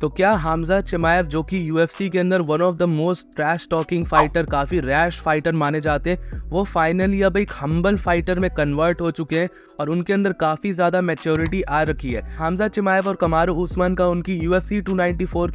तो क्या हामजा चमायव जो कि यूएफसी के अंदर one of the most trash talking fighter काफ़ी रैश फाइटर माने जाते हैं वो फाइनली अब एक हम्बल फाइटर में कन्वर्ट हो चुके हैं और उनके अंदर काफ़ी ज़्यादा मेच्योरिटी आ रखी है हमजा चिमाएव और कमारो उस्मान का उनकी यू एफ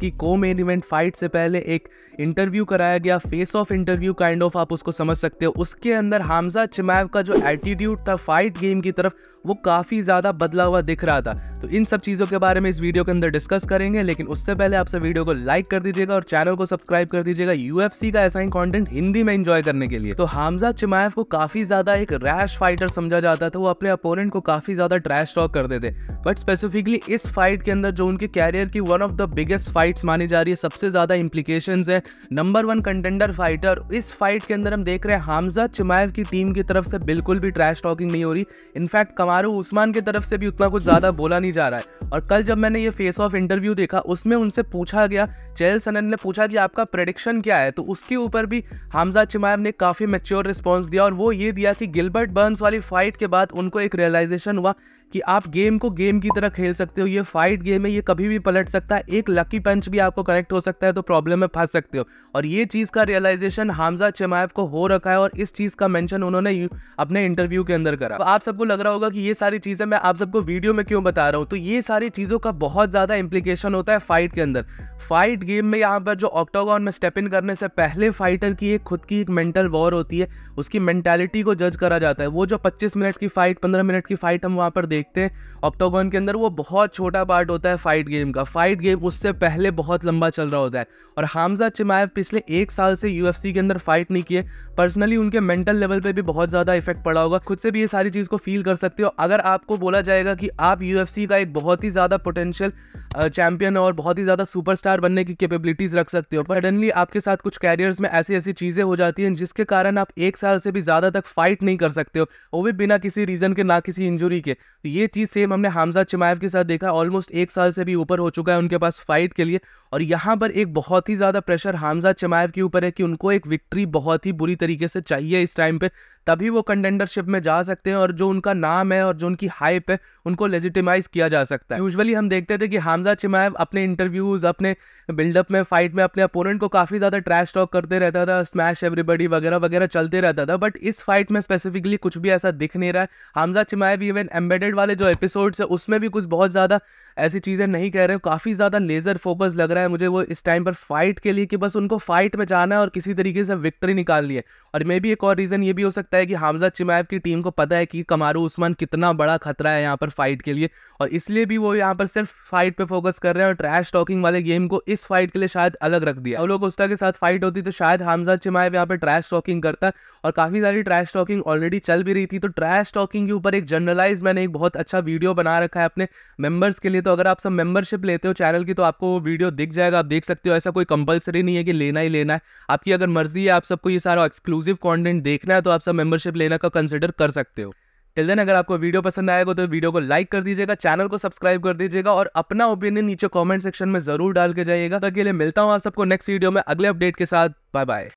की को मेन इवेंट फाइट से पहले एक इंटरव्यू कराया गया face off interview kind of आप उसको समझ सकते हो उसके अंदर हमजा चिमाएव का जो एटीट्यूड था फाइट गेम की तरफ वो काफ़ी ज़्यादा बदला हुआ दिख रहा था तो इन सब चीज़ों के बारे में इस वीडियो के अंदर डिस्कस करेंगे लेकिन उससे पहले आपसे वीडियो को लाइक कर दीजिएगा और चैनल को सब्सक्राइब कर दीजिएगा यूएफसी का ऐसा ही कंटेंट हिंदी में एंजॉय करने के लिए तो हमजा चिमायफ को काफ़ी ज़्यादा एक रैश फाइटर समझा जाता था वो अपने अपोनेंट सोरेन को काफ़ी ज़्यादा ट्रैश टॉक करते थे बट स्पेसिफिकली इस फाइट के अंदर जो उनके कैरियर की one of the biggest fights मानी जा रही है सबसे ज़्यादा इंप्लीकेशन है नंबर वन कंटेंडर फाइटर इस फाइट के अंदर हम देख रहे हैं हामजा चिमायव की टीम की तरफ से बिल्कुल भी ट्रैश टॉकिंग नहीं हो रही इनफैक्ट कमारू उस्मान की तरफ से भी उतना कुछ ज़्यादा बोला नहीं जा रहा है और कल जब मैंने ये फेस ऑफ इंटरव्यू देखा उसमें उनसे पूछा गया चैल सनन ने पूछा कि आपका प्रडिक्शन क्या है तो उसके ऊपर भी हामजा चिमायव ने काफ़ी मेच्योर रिस्पॉन्स दिया और वो ये दिया कि गिलबर्ट बर्न्स वाली फाइट के बाद उनको एक रियलाइजेशन हुआ कि आप गेम को गेम की तरह खेल सकते हो ये फाइट गेम है ये कभी भी पलट सकता है एक लकी पंच भी आपको कनेक्ट हो सकता है तो प्रॉब्लम में फंस सकते हो और ये चीज़ का रियलाइजेशन हामजा चमायव को हो रखा है और इस चीज़ का मैंशन उन्होंने अपने इंटरव्यू के अंदर करा तो आप सबको लग रहा होगा कि ये सारी चीज़ें मैं आप सबको वीडियो में क्यों बता रहा हूँ तो ये सारी चीज़ों का बहुत ज़्यादा इंप्लीकेशन होता है फाइट के अंदर फाइट गेम में यहाँ पर जो ऑक्टोगॉन में स्टेप इन करने से पहले फाइटर की एक खुद की एक मेंटल वॉर होती है उसकी मेंटेलिटी को जज करा जाता है वो जो पच्चीस मिनट की फाइट पंद्रह मिनट की फाइट हम वहाँ पर देख देखते हैं ऑप्टोगॉन के अंदर वो बहुत छोटा पार्ट होता है फाइट गेम का फाइट गेम उससे पहले बहुत लंबा चल रहा होता है और हामजा चिमाएव पिछले एक साल से यू के अंदर फाइट नहीं किए पर्सनली उनके मेंटल लेवल पर भी बहुत ज़्यादा इफेक्ट पड़ा होगा खुद से भी ये सारी चीज़ को फील कर सकते हो अगर आपको बोला जाएगा कि आप यू का एक बहुत ही ज़्यादा पोटेंशियल चैंपियन और बहुत ही ज़्यादा सुपरस्टार बनने की कैपेबिलिटीज़ रख सकते हो सडनली आपके साथ कुछ कैरियर्स में ऐसी ऐसी चीज़ें हो जाती हैं जिसके कारण आप एक साल से भी ज़्यादा तक फाइट नहीं कर सकते हो वो भी बिना किसी रीज़न के ना किसी इंजुरी के तो ये चीज़ सेम हमने हमजा चिमायव के साथ देखा ऑलमोस्ट एक साल से भी ऊपर हो चुका है उनके पास फाइट के लिए और यहाँ पर एक बहुत ही ज़्यादा प्रेशर हमजा चमायव के ऊपर है कि उनको एक विक्ट्री बहुत ही बुरी तरीके से चाहिए इस टाइम पर तभी वो कंटेंडरशिप में जा सकते हैं और जो उनका नाम है और जो उनकी हाइप है उनको लेजिटिमाइज किया जा सकता है यूजुअली हम देखते थे कि हामजा चिमायब अपने इंटरव्यूज़ अपने बिल्डअप में फाइट में अपने अपोनेंट को काफ़ी ज़्यादा ट्रैश टॉक करते रहता था स्मैश एवरीबडी वगैरह वगैरह चलते रहता था बट इस फाइट में स्पेसिफिकली कुछ भी ऐसा दिख नहीं रहा है हामजा चिमायब इवन एम्बेडेड वाले जो एपिसोड्स है उसमें भी कुछ बहुत ज़्यादा ऐसी चीज़ें नहीं कह रहे काफ़ी ज़्यादा लेज़र फोकस लग रहा है मुझे वो इस टाइम पर फाइट के लिए कि बस उनको फाइट में जाना है और किसी तरीके से विक्ट्री निकालनी है और मे बी एक और रीज़न ये भी हो सकता लगता है कि हामजा चिमायब की टीम को पता है कि कमारू उस्मान कितना बड़ा खतरा है यहाँ पर फाइट के लिए और इसलिए भी वो यहाँ पर सिर्फ फाइट पे फोकस कर रहे हैं और ट्रैश टॉकिंग वाले गेम को इस फाइट के लिए शायद अलग रख दिया और लोग उसका के साथ फाइट होती तो शायद हामजा चिमायब यहाँ पर ट्रैश टॉकिंग करता और काफ़ी सारी ट्रैश टॉकिंग ऑलरेडी चल भी रही थी तो ट्रैश टॉकिंग के ऊपर एक जनरलाइज मैंने एक बहुत अच्छा वीडियो बना रखा है अपने मेम्बर्स के लिए तो अगर आप सब मेम्बरशिप लेते हो चैनल की तो आपको वो वीडियो दिख जाएगा आप देख सकते हो ऐसा कोई कंपलसरी नहीं है कि लेना ही लेना है आपकी अगर मर्जी है आप सबको ये सारा एक्सक्लूसिव कॉन्टेंट देखना है तो आप सब मेंबरशिप लेने का कंसिडर कर सकते हो टिल देन अगर आपको वीडियो पसंद आएगा तो वीडियो को लाइक कर दीजिएगा चैनल को सब्सक्राइब कर दीजिएगा और अपना ओपिनियन नीचे कमेंट सेक्शन में जरूर डाल के जाइएगा तो अकेले मिलता हूँ आप सबको नेक्स्ट वीडियो में अगले अपडेट के साथ बाय बाय